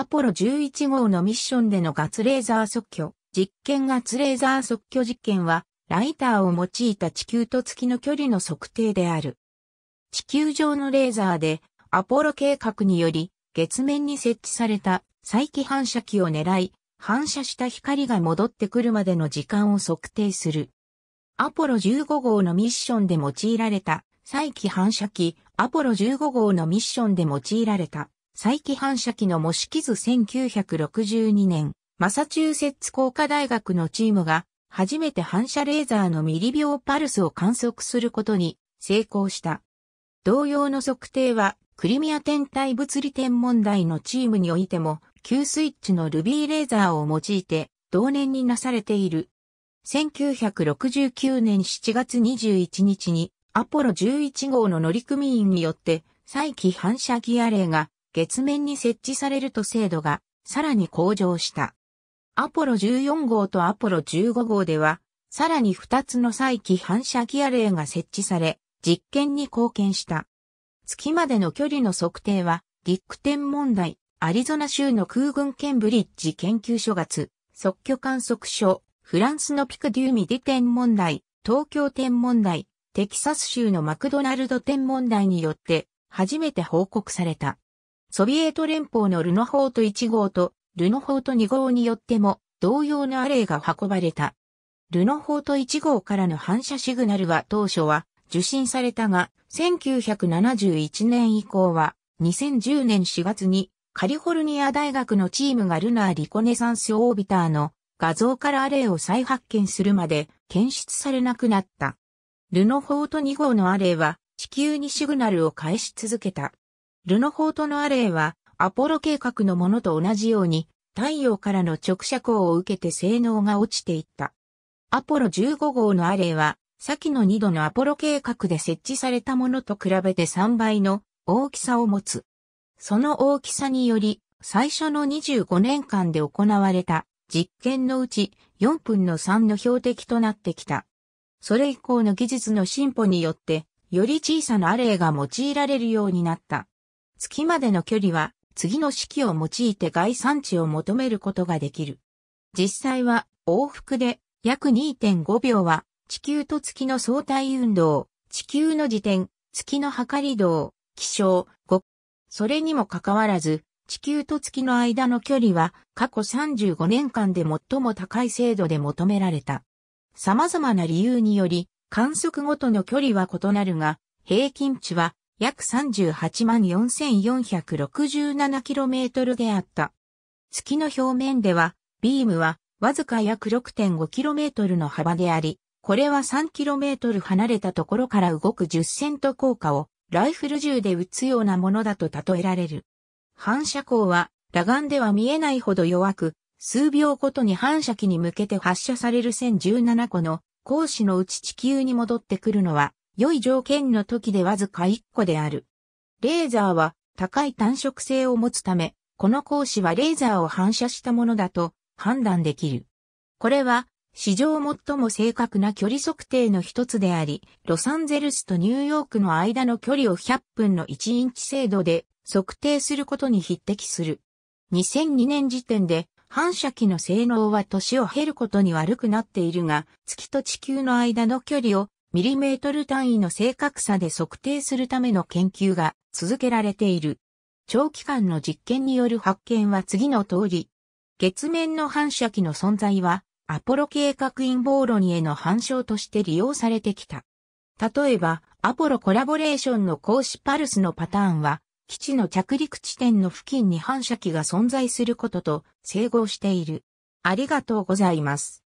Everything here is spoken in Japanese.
アポロ11号のミッションでのガツレーザー即挙、実験ガツレーザー即挙実験は、ライターを用いた地球と月の距離の測定である。地球上のレーザーで、アポロ計画により、月面に設置された再帰反射器を狙い、反射した光が戻ってくるまでの時間を測定する。アポロ15号のミッションで用いられた再帰反射器、アポロ15号のミッションで用いられた再起反射器の模式図1962年、マサチューセッツ工科大学のチームが、初めて反射レーザーのミリ秒パルスを観測することに成功した。同様の測定は、クリミア天体物理天文台のチームにおいても、急スイッチのルビーレーザーを用いて、同年になされている。1969年7月21日に、アポロ11号の乗組員によって、再起反射ギアレイが月面に設置されると精度がさらに向上した。アポロ14号とアポロ15号では、さらに2つの再起反射ギアレイが設置され、実験に貢献した。月までの距離の測定は、陸天問題、アリゾナ州の空軍ケンブリッジ研究所月、即挙観測所、フランスのピクデューミディ天問題、東京天問題、テキサス州のマクドナルド天問題によって、初めて報告された。ソビエト連邦のルノホート1号とルノホート2号によっても同様のアレイが運ばれた。ルノホート1号からの反射シグナルは当初は受信されたが、1971年以降は2010年4月にカリフォルニア大学のチームがルナーリコネサンスオービターの画像からアレイを再発見するまで検出されなくなった。ルノホート2号のアレイは地球にシグナルを返し続けた。ルノホートのアレイは、アポロ計画のものと同じように、太陽からの直射光を受けて性能が落ちていった。アポロ15号のアレイは、先の2度のアポロ計画で設置されたものと比べて3倍の大きさを持つ。その大きさにより、最初の25年間で行われた実験のうち4分の3の標的となってきた。それ以降の技術の進歩によって、より小さなアレイが用いられるようになった。月までの距離は次の式を用いて概算値を求めることができる。実際は往復で約2.5秒は地球と月の相対運動、地球の時点、月の測り道、気象、5。それにもかかわらず、地球と月の間の距離は過去35年間で最も高い精度で求められた。様々な理由により、観測ごとの距離は異なるが、平均値は約 384,467km であった。月の表面では、ビームはわずか約 6.5km の幅であり、これは 3km 離れたところから動く10セント効果をライフル銃で撃つようなものだと例えられる。反射光は裸眼では見えないほど弱く、数秒ごとに反射器に向けて発射される1017個の光子のうち地球に戻ってくるのは良い条件の時でわずか1個である。レーザーは高い単色性を持つため、この光子はレーザーを反射したものだと判断できる。これは史上最も正確な距離測定の一つであり、ロサンゼルスとニューヨークの間の距離を100分の1インチ精度で測定することに匹敵する。2002年時点で反射器の性能は年を経ることに悪くなっているが、月と地球の間の距離をミリメートル単位の正確さで測定するための研究が続けられている。長期間の実験による発見は次の通り。月面の反射器の存在は、アポロ計画陰謀論への反証として利用されてきた。例えば、アポロコラボレーションの格子パルスのパターンは、基地の着陸地点の付近に反射器が存在することと整合している。ありがとうございます。